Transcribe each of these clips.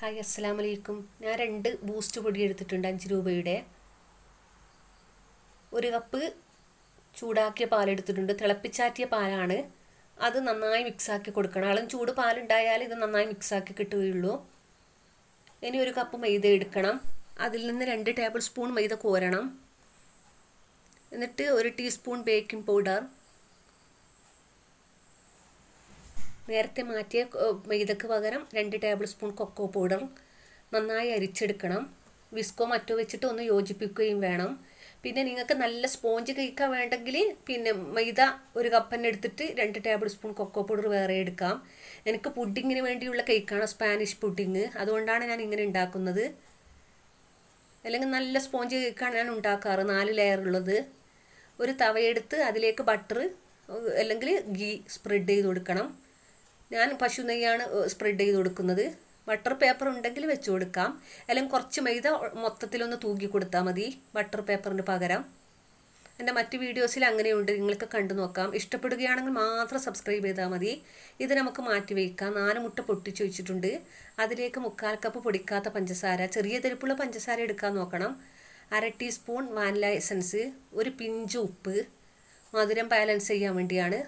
hi അസ്സാം വലൈക്കും ഞാൻ രണ്ട് ബൂസ്റ്റ് പൊടി എടുത്തിട്ടുണ്ട് അഞ്ച് രൂപയുടെ ഒരു കപ്പ് ചൂടാക്കിയ പാലെടുത്തിട്ടുണ്ട് തിളപ്പിച്ചാറ്റിയ പാലാണ് അത് നന്നായി മിക്സാക്കി കൊടുക്കണം ആളും ചൂട് പാലുണ്ടായാൽ ഇത് നന്നായി മിക്സാക്കി കിട്ടുകയുള്ളൂ ഇനി ഒരു കപ്പ് മൈദ എടുക്കണം അതിൽ നിന്ന് രണ്ട് ടേബിൾ സ്പൂൺ മൈദ കോരണം എന്നിട്ട് ഒരു ടീസ്പൂൺ ബേക്കിംഗ് പൗഡർ നേരത്തെ മാറ്റിയ മൈദക്ക് പകരം രണ്ട് ടേബിൾ സ്പൂൺ കൊക്കോ പൗഡർ നന്നായി അരിച്ചെടുക്കണം വിസ്കോ മറ്റോ വെച്ചിട്ട് ഒന്ന് യോജിപ്പിക്കുകയും വേണം പിന്നെ നിങ്ങൾക്ക് നല്ല സ്പോഞ്ച് കഴിക്കാൻ വേണ്ടെങ്കിൽ പിന്നെ മൈദ ഒരു കപ്പന്നെ എടുത്തിട്ട് രണ്ട് ടേബിൾ സ്പൂൺ കൊക്കോ പൗഡർ വേറെ എടുക്കാം എനിക്ക് പുഡിങ്ങിന് വേണ്ടിയുള്ള കേക്കാണ് സ്പാനിഷ് പുഡിങ് അതുകൊണ്ടാണ് ഞാൻ ഇങ്ങനെ ഉണ്ടാക്കുന്നത് അല്ലെങ്കിൽ നല്ല സ്പോഞ്ച് കേക്കാണ് ഞാൻ ഉണ്ടാക്കാറ് നാല് ലെയർ ഉള്ളത് ഒരു തവയെടുത്ത് അതിലേക്ക് ബട്ടർ അല്ലെങ്കിൽ ഗീ സ്പ്രെഡ് ചെയ്ത് കൊടുക്കണം ഞാൻ പശു നെയ്യാണ് സ്പ്രെഡ് ചെയ്ത് കൊടുക്കുന്നത് ബട്ടർ പേപ്പർ ഉണ്ടെങ്കിൽ വെച്ച് കൊടുക്കാം അല്ലെങ്കിൽ കുറച്ച് മൈദ മൊത്തത്തിലൊന്ന് തൂക്കി കൊടുത്താൽ മതി ബട്ടർ പേപ്പറിന് പകരം എൻ്റെ മറ്റ് വീഡിയോസിൽ അങ്ങനെയുണ്ട് നിങ്ങൾക്ക് കണ്ടു നോക്കാം ഇഷ്ടപ്പെടുകയാണെങ്കിൽ മാത്രം സബ്സ്ക്രൈബ് ചെയ്താൽ മതി ഇത് നമുക്ക് മാറ്റി വയ്ക്കാം നാല് മുട്ട പൊട്ടിച്ചു വെച്ചിട്ടുണ്ട് അതിലേക്ക് മുക്കാൽ കപ്പ് പൊടിക്കാത്ത പഞ്ചസാര ചെറിയ തെരുപ്പുള്ള പഞ്ചസാര എടുക്കാൻ നോക്കണം അര ടീസ്പൂൺ വാനില എസൻസ് ഒരു പിഞ്ച് ഉപ്പ് മധുരം ബാലൻസ് ചെയ്യാൻ വേണ്ടിയാണ്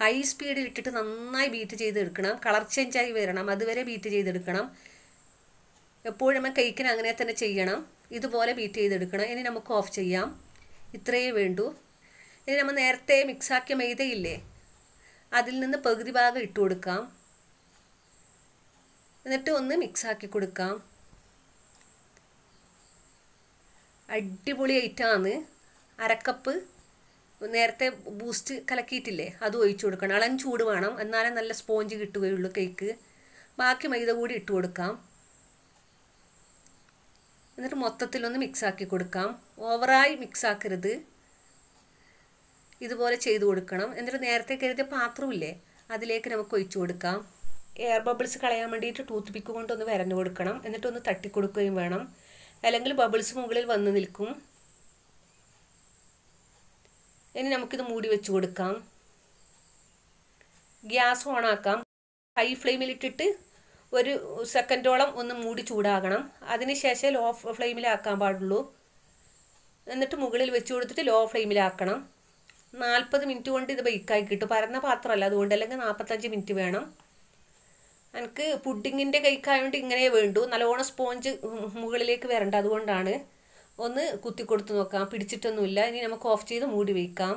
ഹൈ സ്പീഡിൽ ഇട്ടിട്ട് നന്നായി ബീറ്റ് ചെയ്തെടുക്കണം കളർ ചേഞ്ച് ആയി വരണം അതുവരെ ബീറ്റ് ചെയ്തെടുക്കണം എപ്പോഴും നമ്മൾ കേക്കിന് അങ്ങനെ തന്നെ ചെയ്യണം ഇതുപോലെ ബീറ്റ് ചെയ്തെടുക്കണം ഇനി നമുക്ക് ഓഫ് ചെയ്യാം ഇത്രയേ വേണ്ടൂ ഇനി നമ്മൾ നേരത്തെ മിക്സാക്കിയ മൈദയില്ലേ അതിൽ നിന്ന് പകുതി ഭാഗം ഇട്ട് കൊടുക്കാം എന്നിട്ട് ഒന്ന് മിക്സാക്കി കൊടുക്കാം അടിപൊളി ഐറ്റമാണ് അരക്കപ്പ് നേരത്തെ ബൂസ്റ്റ് കലക്കിയിട്ടില്ലേ അത് ഒഴിച്ചു കൊടുക്കണം ഇളം ചൂട് വേണം എന്നാലേ നല്ല സ്പോഞ്ച് കിട്ടുകയുള്ളൂ കേക്ക് ബാക്കി മൈദ കൂടി ഇട്ട് കൊടുക്കാം എന്നിട്ട് മൊത്തത്തിലൊന്ന് മിക്സാക്കി കൊടുക്കാം ഓവറായി മിക്സാക്കരുത് ഇതുപോലെ ചെയ്തു കൊടുക്കണം എന്നിട്ട് നേരത്തെ കരുതിയ പാത്രമില്ലേ അതിലേക്ക് നമുക്ക് ഒഴിച്ചു കൊടുക്കാം എയർ ബബിൾസ് കളയാൻ വേണ്ടിയിട്ട് ടൂത്ത് പിക്ക് കൊണ്ടൊന്ന് വരഞ്ഞു കൊടുക്കണം എന്നിട്ടൊന്ന് തട്ടിക്കൊടുക്കുകയും വേണം അല്ലെങ്കിൽ ബബിൾസ് മുകളിൽ വന്ന് നിൽക്കും ഇനി നമുക്കിത് മൂടി വെച്ച് കൊടുക്കാം ഗ്യാസ് ഓണാക്കാം ഹൈ ഫ്ലെയിമിലിട്ടിട്ട് ഒരു സെക്കൻഡോളം ഒന്ന് മൂടി ചൂടാകണം അതിനുശേഷം ലോ ഫ്ലെയിമിലാക്കാൻ പാടുള്ളൂ എന്നിട്ട് മുകളിൽ വെച്ച് കൊടുത്തിട്ട് ലോ ഫ്ലെയിമിലാക്കണം നാൽപ്പത് മിനിറ്റ് കൊണ്ട് ഇത് ബേക്കായി കിട്ടും പരന്ന പാത്രമല്ല അതുകൊണ്ട് അല്ലെങ്കിൽ നാൽപ്പത്തഞ്ച് മിനിറ്റ് വേണം എനിക്ക് പുഡിങ്ങിൻ്റെ കൈക്കായതുകൊണ്ട് ഇങ്ങനെ വേണ്ടു നല്ലവണ്ണം സ്പോഞ്ച് മുകളിലേക്ക് വരണ്ട അതുകൊണ്ടാണ് ഒന്ന് കുത്തി കൊടുത്ത് നോക്കാം പിടിച്ചിട്ടൊന്നുമില്ല ഇനി നമുക്ക് ഓഫ് ചെയ്ത് മൂടി വയ്ക്കാം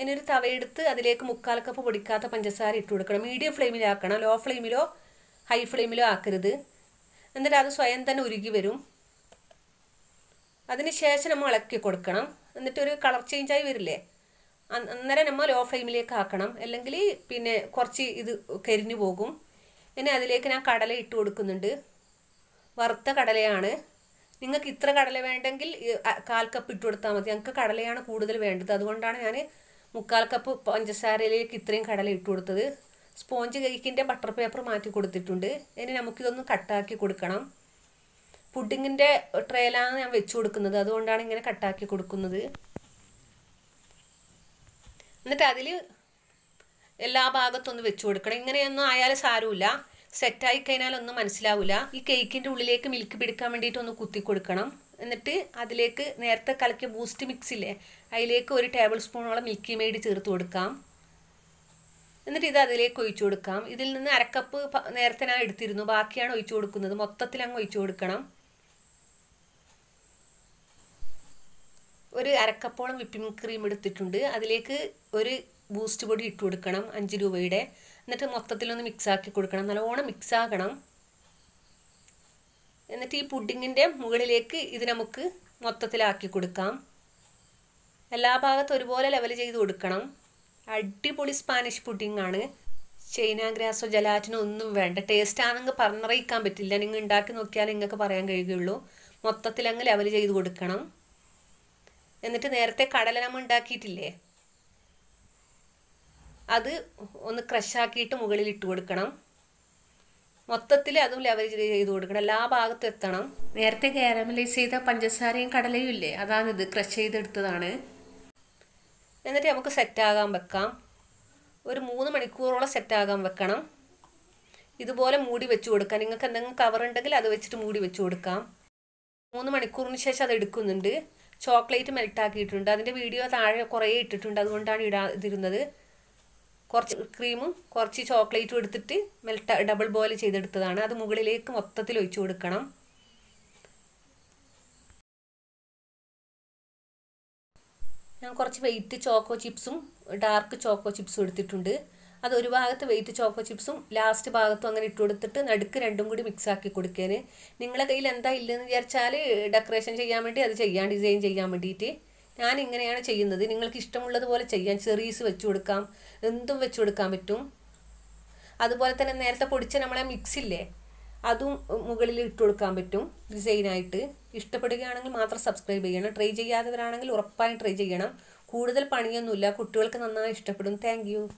ഇനി ഒരു തവയെടുത്ത് അതിലേക്ക് മുക്കാൽ കപ്പ് പൊടിക്കാത്ത പഞ്ചസാര ഇട്ട് കൊടുക്കണം മീഡിയം ഫ്ലെയിമിലാക്കണം ലോ ഫ്ലെയിമിലോ ഹൈ ഫ്ലെയിമിലോ ആക്കരുത് എന്നിട്ട് അത് സ്വയം തന്നെ ഉരുകി വരും അതിന് ശേഷം നമ്മൾ ഇളക്കി കൊടുക്കണം എന്നിട്ടൊരു കളർ ചേഞ്ചായി വരില്ലേ അന്നേരം നമ്മൾ ലോ ഫ്ലെയിമിലേക്ക് ആക്കണം അല്ലെങ്കിൽ പിന്നെ കുറച്ച് ഇത് കരിഞ്ഞു പോകും ഇനി അതിലേക്ക് ഞാൻ കടല ഇട്ട് കൊടുക്കുന്നുണ്ട് വറുത്ത കടലയാണ് നിങ്ങൾക്ക് ഇത്ര കടല വേണ്ടെങ്കിൽ കാൽ കപ്പ് ഇട്ട് കൊടുത്താൽ മതി ഞങ്ങൾക്ക് കടലയാണ് കൂടുതൽ വേണ്ടത് അതുകൊണ്ടാണ് ഞാൻ മുക്കാൽ കപ്പ് പഞ്ചസാരയിലേക്ക് ഇത്രയും കടല ഇട്ട് കൊടുത്തത് സ്പോഞ്ച് കേക്കിൻ്റെ ബട്ടർ പേപ്പർ മാറ്റി കൊടുത്തിട്ടുണ്ട് ഇനി നമുക്കിതൊന്ന് കട്ടാക്കി കൊടുക്കണം പുഡിങ്ങിൻ്റെ ട്രെയിലാണ് ഞാൻ വെച്ച് കൊടുക്കുന്നത് അതുകൊണ്ടാണ് ഇങ്ങനെ കട്ടാക്കി കൊടുക്കുന്നത് എന്നിട്ട് അതിൽ എല്ലാ ഭാഗത്തൊന്ന് വെച്ച് കൊടുക്കണം ഇങ്ങനെയൊന്നും ആയാലും സാരമില്ല സെറ്റായി കഴിഞ്ഞാൽ ഒന്നും മനസ്സിലാവില്ല ഈ കേക്കിൻ്റെ ഉള്ളിലേക്ക് മിൽക്ക് പിടിക്കാൻ വേണ്ടിയിട്ട് ഒന്ന് കുത്തി കൊടുക്കണം എന്നിട്ട് അതിലേക്ക് നേരത്തെ കലക്കിയ ബൂസ്റ്റ് ഇല്ലേ അതിലേക്ക് ഒരു ടേബിൾ സ്പൂണോളം മിൽക്കി മെയ്ഡ് ചേർത്ത് കൊടുക്കാം എന്നിട്ട് ഇത് അതിലേക്ക് ഒഴിച്ചു കൊടുക്കാം ഇതിൽ നിന്ന് അരക്കപ്പ് നേരത്തെ ഞാൻ എടുത്തിരുന്നു ബാക്കിയാണ് ഒഴിച്ചു കൊടുക്കുന്നത് മൊത്തത്തിൽ അങ്ങ് ഒഴിച്ചു കൊടുക്കണം ഒരു അരക്കപ്പോളം വിപ്പിംഗ് ക്രീം എടുത്തിട്ടുണ്ട് അതിലേക്ക് ഒരു ബൂസ്റ്റ് പൊടി ഇട്ട് കൊടുക്കണം അഞ്ച് രൂപയുടെ എന്നിട്ട് മൊത്തത്തിലൊന്ന് മിക്സാക്കി കൊടുക്കണം നല്ലോണം മിക്സാക്കണം എന്നിട്ട് ഈ പുഡിങ്ങിൻ്റെ മുകളിലേക്ക് ഇത് നമുക്ക് മൊത്തത്തിലാക്കി കൊടുക്കാം എല്ലാ ഭാഗത്തും ഒരുപോലെ ലെവൽ ചെയ്ത് കൊടുക്കണം അടിപൊളി സ്പാനിഷ് പുഡിങ്ങാണ് ചൈന ഗ്രാസോ ജലാറ്റിനോ ഒന്നും വേണ്ട ടേസ്റ്റ് ആണെങ്കിൽ പറഞ്ഞറിയിക്കാൻ പറ്റില്ല നിങ്ങൾ ഉണ്ടാക്കി നോക്കിയാൽ നിങ്ങൾക്ക് പറയാൻ കഴിയുകയുള്ളൂ മൊത്തത്തിൽ അങ്ങ് ലെവൽ ചെയ്ത് കൊടുക്കണം എന്നിട്ട് നേരത്തെ കടല നമ്മൾ ഉണ്ടാക്കിയിട്ടില്ലേ അത് ഒന്ന് ക്രഷാക്കിയിട്ട് മുകളിൽ ഇട്ട് കൊടുക്കണം മൊത്തത്തിൽ അതും ലെവറേജ് ചെയ്ത് കൊടുക്കണം എല്ലാ ഭാഗത്തും എത്തണം നേരത്തെ കാരമലൈസ് ചെയ്ത പഞ്ചസാരയും കടലയും ഇല്ലേ അതാണ് ഇത് ക്രഷ് ചെയ്തെടുത്തതാണ് എന്നിട്ട് നമുക്ക് സെറ്റാകാൻ വെക്കാം ഒരു മൂന്ന് മണിക്കൂറോളം സെറ്റാകാൻ വെക്കണം ഇതുപോലെ മൂടി വെച്ച് കൊടുക്കാം നിങ്ങൾക്ക് എന്തെങ്കിലും കവർ ഉണ്ടെങ്കിൽ അത് വെച്ചിട്ട് മൂടി വെച്ച് കൊടുക്കാം മൂന്ന് മണിക്കൂറിന് ശേഷം അത് എടുക്കുന്നുണ്ട് ചോക്ലേറ്റ് മെൽട്ടാക്കിയിട്ടുണ്ട് അതിൻ്റെ വീഡിയോ താഴെ കുറേ ഇട്ടിട്ടുണ്ട് അതുകൊണ്ടാണ് ഇടാതിരുന്നത് കുറച്ച് ക്രീമും കുറച്ച് ചോക്ലേറ്റും എടുത്തിട്ട് മെൽട്ട് ഡബിൾ ബോയിൽ ചെയ്തെടുത്തതാണ് അത് മുകളിലേക്ക് മൊത്തത്തിൽ ഒഴിച്ചു കൊടുക്കണം ഞാൻ കുറച്ച് വെയിറ്റ് ചോക്കോ ചിപ്സും ഡാർക്ക് ചോക്കോ ചിപ്സും എടുത്തിട്ടുണ്ട് അത് ഒരു ഭാഗത്ത് വെയിറ്റ് ചോക്കോ ചിപ്സും ലാസ്റ്റ് ഭാഗത്തും അങ്ങനെ ഇട്ട് കൊടുത്തിട്ട് നടുക്ക് രണ്ടും കൂടി മിക്സ് ആക്കി കൊടുക്കാൻ നിങ്ങളുടെ കയ്യിൽ എന്താ ഇല്ലെന്ന് വിചാരിച്ചാൽ ഡെക്കറേഷൻ ചെയ്യാൻ വേണ്ടി അത് ചെയ്യാൻ ഡിസൈൻ ചെയ്യാൻ വേണ്ടിയിട്ട് ഞാൻ ഇങ്ങനെയാണ് ചെയ്യുന്നത് നിങ്ങൾക്ക് ഇഷ്ടമുള്ളതുപോലെ ചെയ്യാം ചെറീസ് വെച്ച് കൊടുക്കാം എന്തും വെച്ച് കൊടുക്കാൻ പറ്റും അതുപോലെ തന്നെ നേരത്തെ പൊടിച്ച നമ്മളെ മിക്സില്ലേ അതും മുകളിൽ ഇട്ട് കൊടുക്കാൻ പറ്റും ഡിസൈനായിട്ട് ഇഷ്ടപ്പെടുകയാണെങ്കിൽ മാത്രം സബ്സ്ക്രൈബ് ചെയ്യണം ട്രൈ ചെയ്യാത്തവരാണെങ്കിൽ ഉറപ്പായും ട്രൈ ചെയ്യണം കൂടുതൽ പണിയൊന്നുമില്ല കുട്ടികൾക്ക് നന്നായി ഇഷ്ടപ്പെടും താങ്ക്